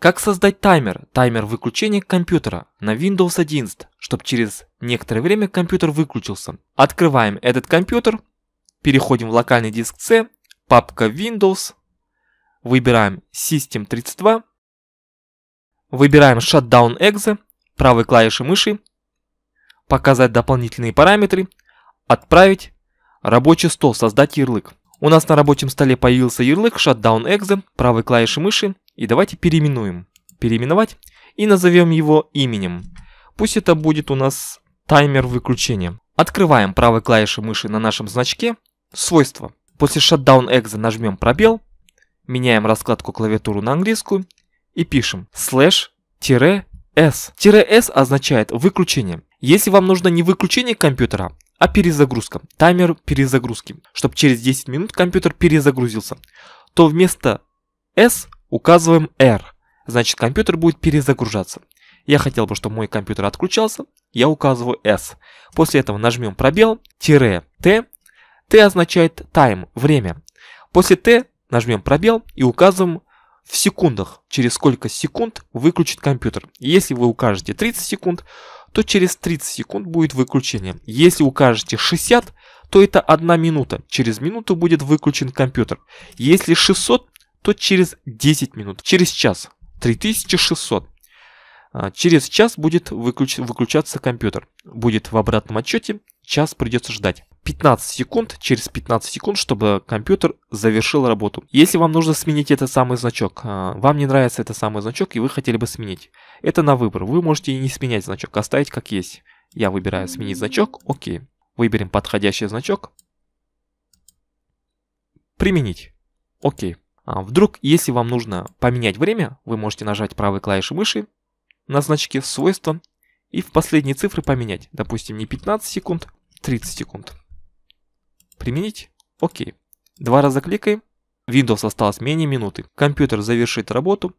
Как создать таймер, таймер выключения компьютера на Windows 11, чтобы через некоторое время компьютер выключился. Открываем этот компьютер, переходим в локальный диск C, папка Windows, выбираем System 32, выбираем Shutdown Exe, правой клавишей мыши, показать дополнительные параметры, отправить, рабочий стол, создать ярлык. У нас на рабочем столе появился ярлык Shutdown Exe, правой клавишей мыши, и давайте переименуем. Переименовать и назовем его именем. Пусть это будет у нас таймер выключения. Открываем правой клавишей мыши на нашем значке «Свойства». После Shutdown Exe нажмем пробел, меняем раскладку клавиатуру на английскую и пишем слэш S. S означает выключение. Если вам нужно не выключение компьютера, а перезагрузка, таймер перезагрузки, чтобы через 10 минут компьютер перезагрузился, то вместо S Указываем R, значит компьютер будет перезагружаться. Я хотел бы, чтобы мой компьютер отключался, я указываю S. После этого нажмем пробел, тире T. T означает time, время. После T нажмем пробел и указываем в секундах, через сколько секунд выключит компьютер. Если вы укажете 30 секунд, то через 30 секунд будет выключение. Если укажете 60, то это 1 минута. Через минуту будет выключен компьютер. Если 600, что через 10 минут, через час 3600. А, через час будет выключ... выключаться компьютер. Будет в обратном отчете, час придется ждать. 15 секунд, через 15 секунд, чтобы компьютер завершил работу. Если вам нужно сменить этот самый значок, а, вам не нравится этот самый значок и вы хотели бы сменить, это на выбор. Вы можете не сменять значок, оставить а как есть. Я выбираю сменить значок, окей. Выберем подходящий значок. Применить, окей. А вдруг, если вам нужно поменять время, вы можете нажать правой клавишей мыши на значке «Свойства» и в последние цифры поменять. Допустим, не 15 секунд, 30 секунд. Применить. ОК. Два раза кликаем. Windows осталось менее минуты. Компьютер завершит работу